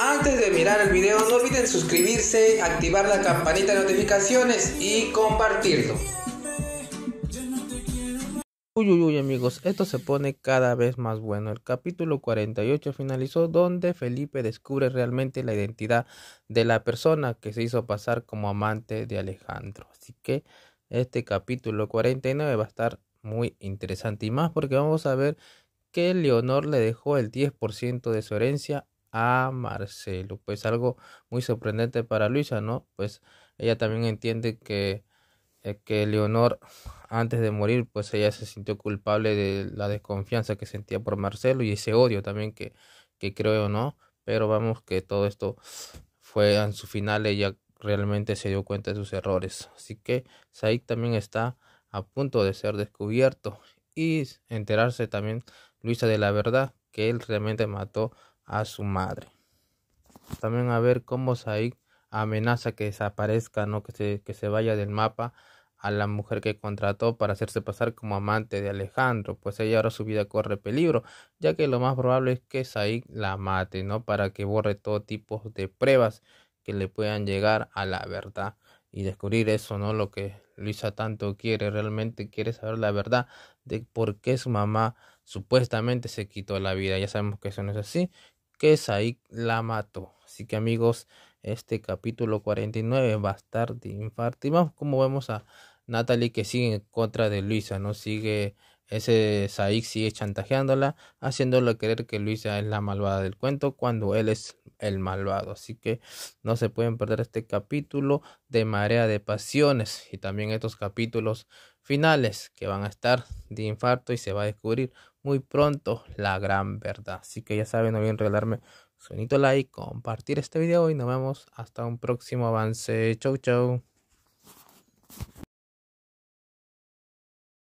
Antes de mirar el video no olviden suscribirse, activar la campanita de notificaciones y compartirlo. Uy, uy, uy amigos, esto se pone cada vez más bueno. El capítulo 48 finalizó donde Felipe descubre realmente la identidad de la persona que se hizo pasar como amante de Alejandro. Así que este capítulo 49 va a estar muy interesante y más porque vamos a ver que Leonor le dejó el 10% de su herencia a Marcelo. Pues algo muy sorprendente para Luisa, ¿no? Pues ella también entiende que, eh, que Leonor antes de morir, pues ella se sintió culpable de la desconfianza que sentía por Marcelo y ese odio también que, que creo, ¿no? Pero vamos que todo esto fue en su final, ella realmente se dio cuenta de sus errores. Así que Said también está a punto de ser descubierto y enterarse también Luisa de la verdad que él realmente mató a su madre. También a ver cómo Said amenaza que desaparezca, no que se, que se vaya del mapa a la mujer que contrató para hacerse pasar como amante de Alejandro, pues ella ahora su vida corre peligro, ya que lo más probable es que Said la mate, ¿no? Para que borre todo tipo de pruebas que le puedan llegar a la verdad y descubrir eso, ¿no? Lo que Luisa tanto quiere, realmente quiere saber la verdad de por qué su mamá supuestamente se quitó la vida. Ya sabemos que eso no es así que Saik la mató. Así que amigos, este capítulo 49 va a estar de infarto. Y vamos como vemos a Natalie que sigue en contra de Luisa, ¿no? Sigue ese Saik sigue chantajeándola, haciéndole creer que Luisa es la malvada del cuento cuando él es el malvado. Así que no se pueden perder este capítulo de Marea de Pasiones y también estos capítulos finales que van a estar de infarto y se va a descubrir muy pronto la gran verdad. Así que ya saben, no olviden regalarme su bonito like, compartir este video y nos vemos hasta un próximo avance. Chau, chau.